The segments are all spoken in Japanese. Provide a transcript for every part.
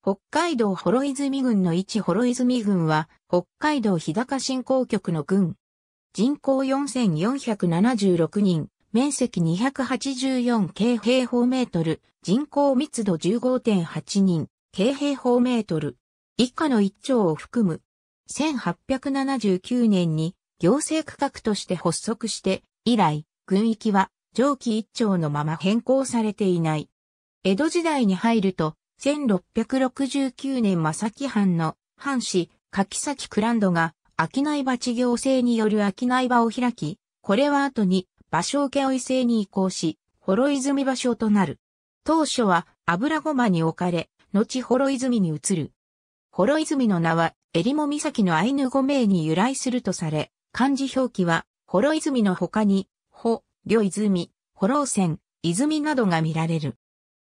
北海道ズ泉郡の一ズ泉郡は、北海道日高振興局の郡。人口4476人、面積284京平方メートル、人口密度15.8人、京平方メートル。以下の一丁を含む。1879年に行政区画として発足して、以来、軍域は上記一丁のまま変更されていない。江戸時代に入ると、1669年正木藩の藩士、柿崎クランドが、商い鉢行政による商い場を開き、これは後に、場所請負制に移行し、幌泉場所となる。当初は油駒に置かれ、後幌泉に移る。幌泉の名は、襟裳岬のアイヌ語名に由来するとされ、漢字表記は、幌泉の他に、ほ、りょ泉、幌泉、泉などが見られる。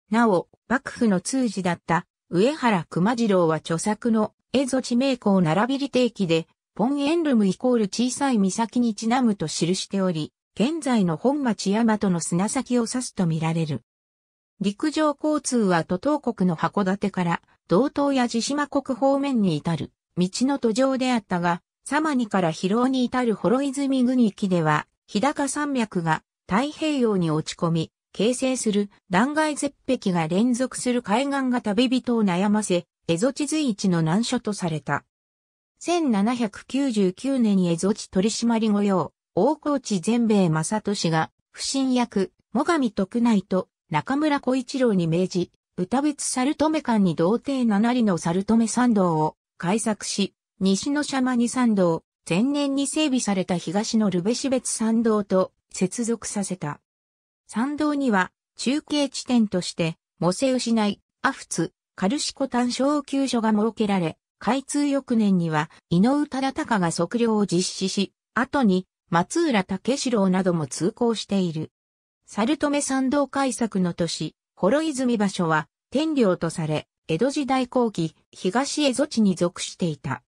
なお、幕府の通事だった上原熊次郎は著作の蝦夷地名港並びり定期で、ポンエンルムイコール小さい岬にちなむと記しており、現在の本町大和の砂先を指すとみられる。陸上交通は都東国の函館から道東や地島国方面に至る道の途上であったが、サマニから広尾に至る幌泉郡域では、日高山脈が太平洋に落ち込み、形成する断崖絶壁が連続する海岸が旅人を悩ませ、蝦夷地随一の難所とされた。1799年に蝦夷地取締御用、大河内全米正俊が、不審役、最上徳内と中村小一郎に命じ、歌別猿留間に童貞七里の猿留参道を開作し、西のシャマニ参道、前年に整備された東のルベシ別参道と接続させた。山道には、中継地点として、モセウナ内、アフツ、カルシコ単小級所が設けられ、開通翌年には、井上忠隆が測量を実施し、後に、松浦武四郎なども通行している。猿留山道開削の年、幌泉場所は、天領とされ、江戸時代後期、東江戸地に属していた。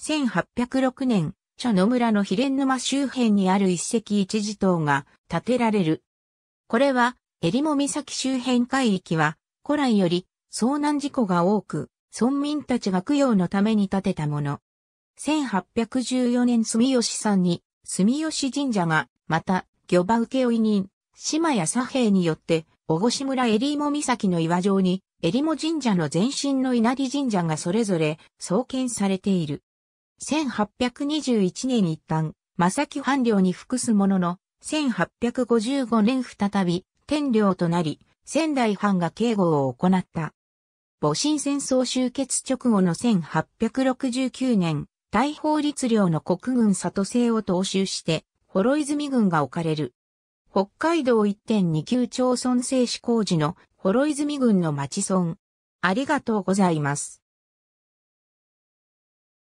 1806年、茶野村の比連沼周辺にある一石一字塔が建てられるこれは、襟裳岬周辺海域は、古来より遭難事故が多く、村民たちが供養のために建てたもの。1814年住吉さんに、住吉神社が、また、漁場請負人、島や左平によって、小越村襟裳岬の岩上に、襟裳神社の前身の稲荷神社がそれぞれ創建されている。1821年一旦、正木藩領に服すものの、1855年再び天領となり、仙台藩が警護を行った。戊辰戦争終結直後の1869年、大法律領の国軍里制を踏襲して、幌泉軍が置かれる。北海道1.2級町村制施工時の幌泉軍の町村。ありがとうございます。